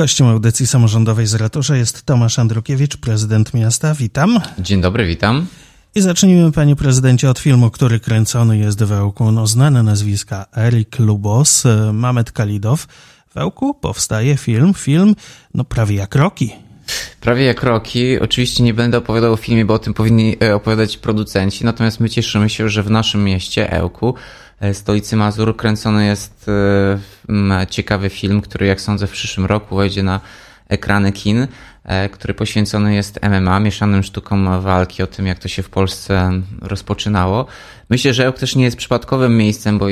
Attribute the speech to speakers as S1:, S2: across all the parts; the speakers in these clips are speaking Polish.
S1: Gościem audycji samorządowej z ratusza jest Tomasz Andrukiewicz, prezydent miasta. Witam.
S2: Dzień dobry, witam.
S1: I zacznijmy, panie prezydencie, od filmu, który kręcony jest wałku. No, znane nazwiska Erik Lubos, e, Mamet Kalidow. Wałku powstaje film, film no prawie jak roki.
S3: Prawie jak roki. Oczywiście nie będę opowiadał o filmie, bo o tym powinni e, opowiadać producenci. Natomiast my cieszymy się, że w naszym mieście Ełku E, Stolicy Mazur kręcony jest e, ciekawy film, który jak sądzę w przyszłym roku wejdzie na ekrany kin, e, który poświęcony jest MMA, mieszanym sztukom walki, o tym jak to się w
S4: Polsce rozpoczynało. Myślę, że EOK też nie jest przypadkowym miejscem, bo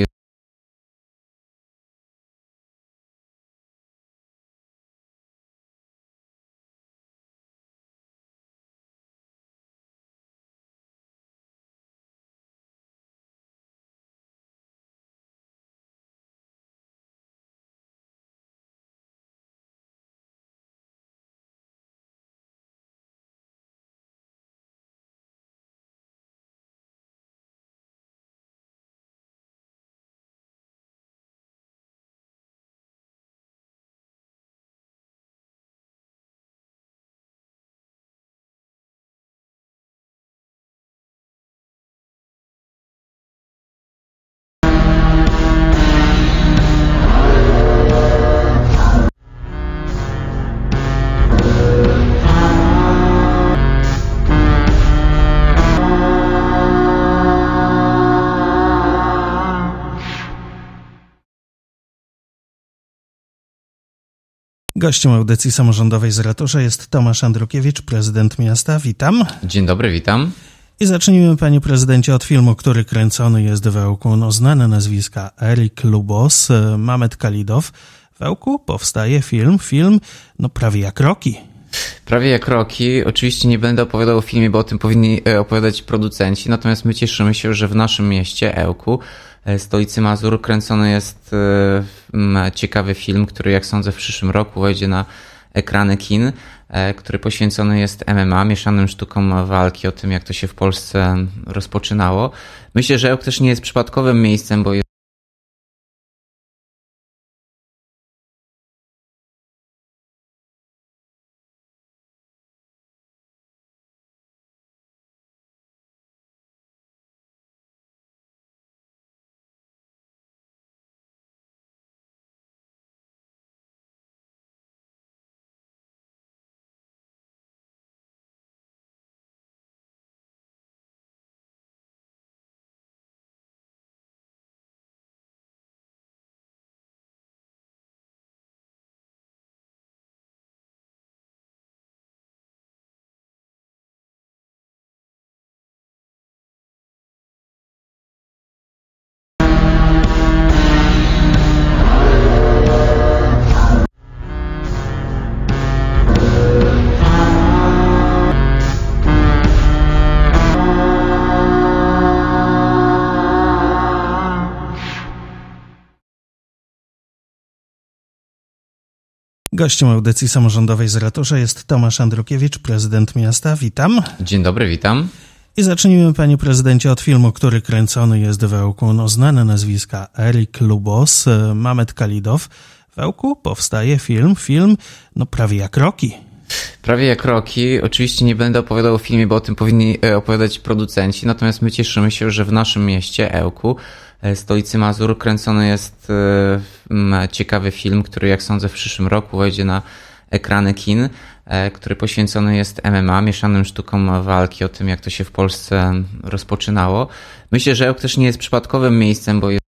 S4: Gościem audycji samorządowej
S1: z ratusza jest Tomasz Andrukiewicz, prezydent miasta. Witam.
S2: Dzień dobry, witam.
S1: I zacznijmy, panie prezydencie, od filmu, który kręcony jest wałku. No, znane nazwiska Erik Lubos, e, Mamet Kalidow. Wałku powstaje film, film no prawie jak roki.
S3: Prawie jak roki. Oczywiście nie będę opowiadał o filmie, bo o tym powinni e, opowiadać producenci. Natomiast my cieszymy się, że w naszym mieście, Ełku, E, Stolicy Mazur kręcony jest e, ciekawy film, który jak sądzę w przyszłym roku wejdzie na ekrany kin, e, który poświęcony jest MMA, mieszanym sztukom walki, o tym jak to się w Polsce
S4: rozpoczynało. Myślę, że Ełk też nie jest przypadkowym miejscem, bo jest Gościem audycji samorządowej z
S1: Ratusza jest Tomasz Andrukiewicz, prezydent miasta. Witam.
S2: Dzień dobry, witam.
S1: I zacznijmy, panie prezydencie, od filmu, który kręcony jest wokół no, znane nazwiska Erik Lubos, e, Mamet Kalidow. Wokół powstaje film, film no prawie jak roki.
S3: Prawie jak roki. Oczywiście nie będę opowiadał o filmie, bo o tym powinni e, opowiadać producenci. Natomiast my cieszymy się, że w naszym mieście Ełku E, Stolicy Mazur kręcony jest e, ciekawy film, który jak sądzę w przyszłym roku wejdzie na ekrany kin, e, który poświęcony jest MMA, mieszanym sztukom walki, o tym jak to się w Polsce
S4: rozpoczynało. Myślę, że Ełk też nie jest przypadkowym miejscem, bo jest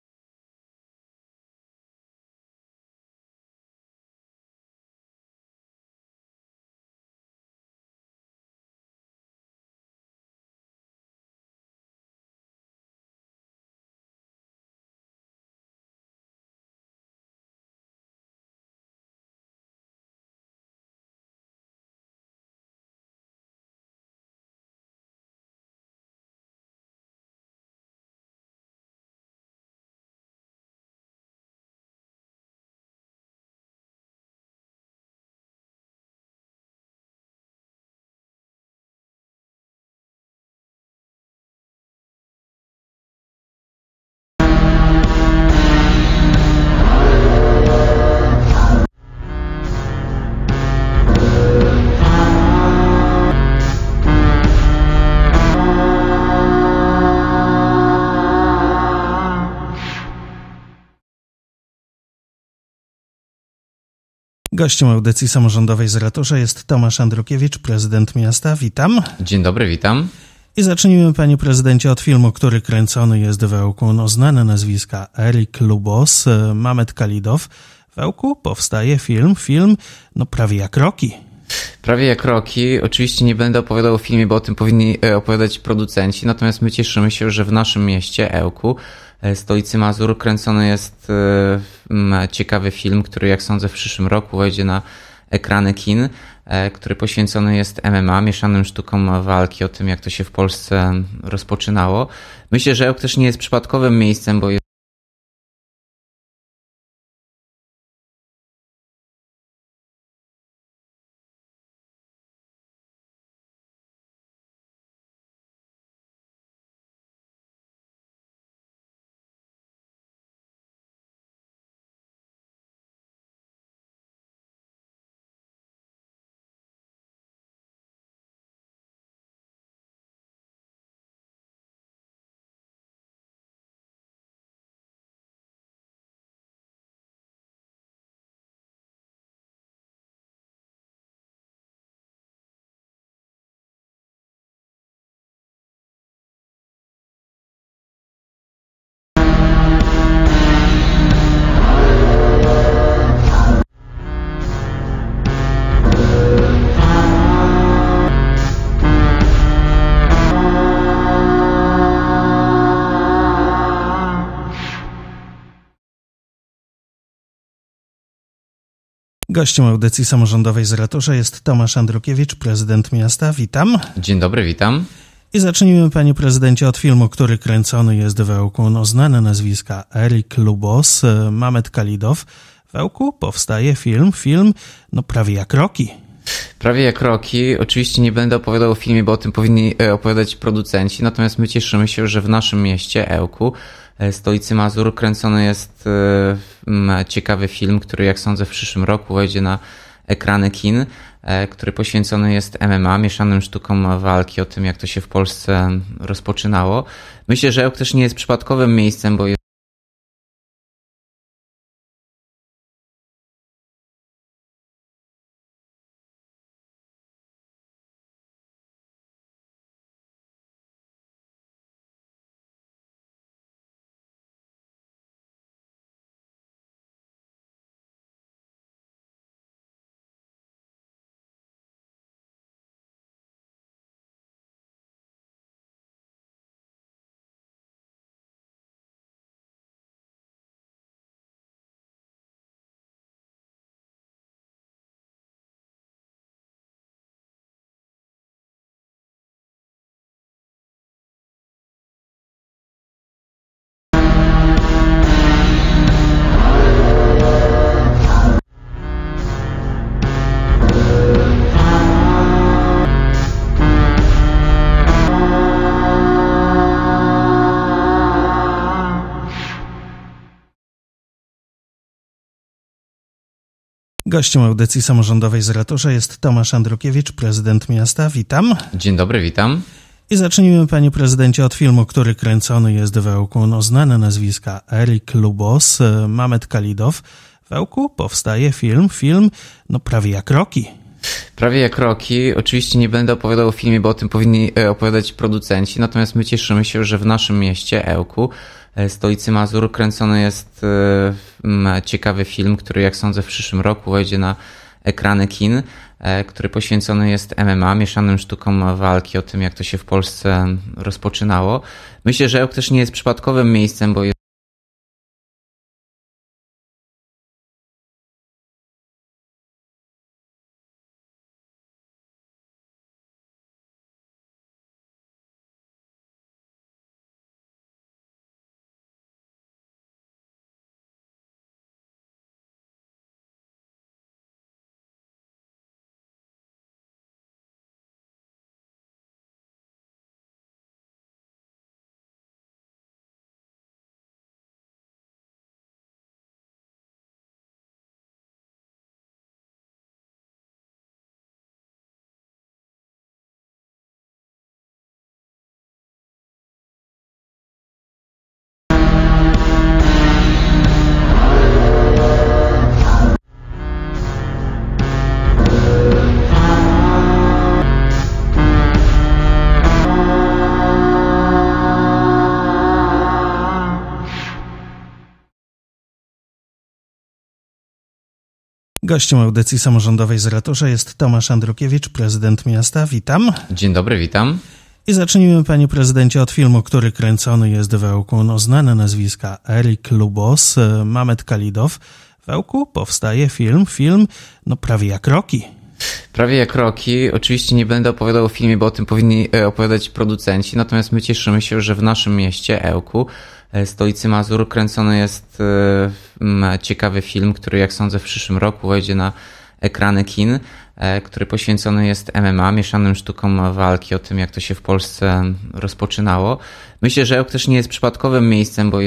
S4: Gościem audycji samorządowej z ratusza
S1: jest Tomasz Andrukiewicz, prezydent miasta. Witam.
S2: Dzień dobry, witam.
S1: I zacznijmy, panie prezydencie, od filmu, który kręcony jest wokół no, znane nazwiska Erik Lubos, e, Mamet Kalidow. Wałku powstaje film, film no prawie jak roki.
S3: Prawie jak roki. Oczywiście nie będę opowiadał o filmie, bo o tym powinni e, opowiadać producenci. Natomiast my cieszymy się, że w naszym mieście Ełku E, Stolicy Mazur kręcony jest e, ciekawy film, który jak sądzę w przyszłym roku wejdzie na ekrany kin, e, który poświęcony jest MMA, mieszanym sztukom walki, o tym jak to się w Polsce
S4: rozpoczynało. Myślę, że EOK też nie jest przypadkowym miejscem, bo Gościem audycji samorządowej z ratusza
S1: jest Tomasz Andrukiewicz, prezydent miasta. Witam.
S2: Dzień dobry, witam.
S1: I zacznijmy, panie prezydencie, od filmu, który kręcony jest wokół no, znane nazwiska Erik Lubos, Mamet Kalidow. Wałku powstaje film, film no prawie jak roki
S3: prawie jak roki. Oczywiście nie będę opowiadał o filmie, bo o tym powinni e, opowiadać producenci, natomiast my cieszymy się, że w naszym mieście, Ełku, e, stolicy Mazur, kręcony jest e, ciekawy film, który jak sądzę w przyszłym roku wejdzie na ekrany kin, który poświęcony jest MMA, mieszanym sztukom walki, o tym jak to się w Polsce
S4: rozpoczynało. Myślę, że Ełk też nie jest przypadkowym miejscem, bo jest Gościem audycji samorządowej z Ratusza jest
S1: Tomasz Andrukiewicz, prezydent miasta. Witam.
S2: Dzień dobry, witam.
S1: I zacznijmy, panie prezydencie, od filmu, który kręcony jest wokół no, znane nazwiska Erik Lubos, e, Mamet Kalidow. Wokół powstaje film, film no prawie jak roki.
S3: Prawie jak roki. Oczywiście nie będę opowiadał o filmie, bo o tym powinni e, opowiadać producenci, natomiast my cieszymy się, że w naszym mieście, Ełku, E, Stolicy Mazur kręcony jest e, ciekawy film, który jak sądzę w przyszłym roku wejdzie na ekrany kin, e, który poświęcony jest MMA, mieszanym sztukom walki, o tym jak to się w Polsce rozpoczynało.
S4: Myślę, że Ełk też nie jest przypadkowym miejscem, bo jest Gościem audycji samorządowej z ratusza jest Tomasz
S1: Andrukiewicz, prezydent miasta. Witam.
S2: Dzień dobry, witam.
S1: I zacznijmy, panie prezydencie, od filmu, który kręcony jest wokół no, znane nazwiska Erik Lubos, e, Mamet Kalidow. Wałku powstaje film, film no prawie jak roki.
S3: Prawie jak roki. Oczywiście nie będę opowiadał o filmie, bo o tym powinni e, opowiadać producenci, natomiast my cieszymy się, że w naszym mieście Ełku E, Stolicy Mazur kręcony jest e, ciekawy film, który jak sądzę w przyszłym roku wejdzie na ekrany kin, e, który poświęcony jest MMA, mieszanym sztukom walki, o tym jak to się w Polsce rozpoczynało.
S4: Myślę, że Ełk też nie jest przypadkowym miejscem, bo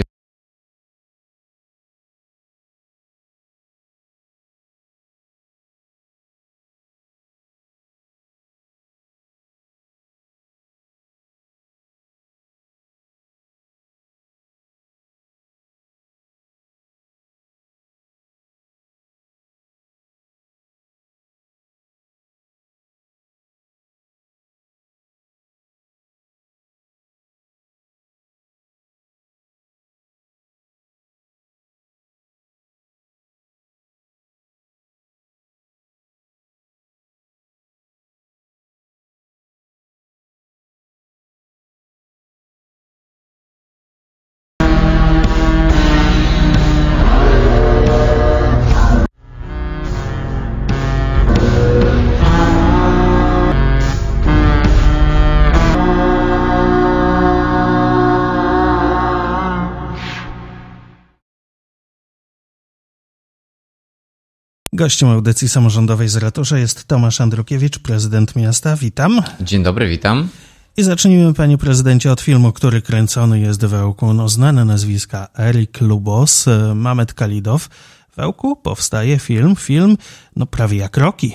S4: Gościem audycji samorządowej z ratusza jest Tomasz
S1: Andrukiewicz, prezydent miasta. Witam.
S2: Dzień dobry, witam.
S1: I zacznijmy, panie prezydencie, od filmu, który kręcony jest wałku. No, znane nazwiska Erik Lubos, e, Mamet Kalidow. Wałku powstaje film, film no prawie jak roki.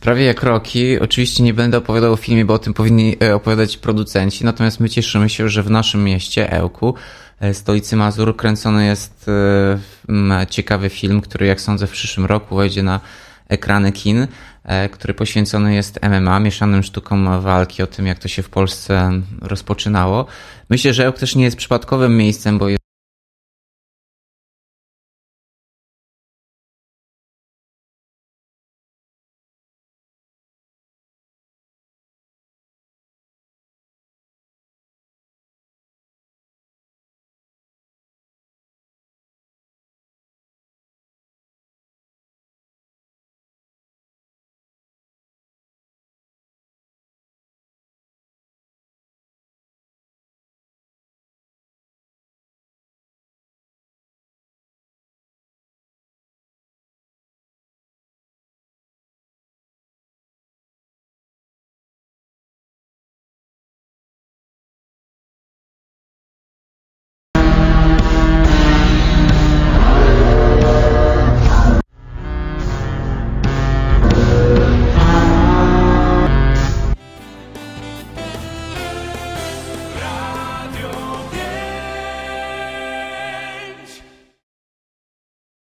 S2: Prawie
S3: jak roki. Oczywiście nie będę opowiadał o filmie, bo o tym powinni e, opowiadać producenci. Natomiast my cieszymy się, że w naszym mieście, Ełku, E, Stolicy Mazur kręcony jest e, ciekawy film, który jak sądzę w przyszłym roku wejdzie na ekrany kin, e, który poświęcony jest MMA, mieszanym sztukom walki, o tym jak to się w Polsce rozpoczynało.
S4: Myślę, że Ełk też nie jest przypadkowym miejscem, bo jest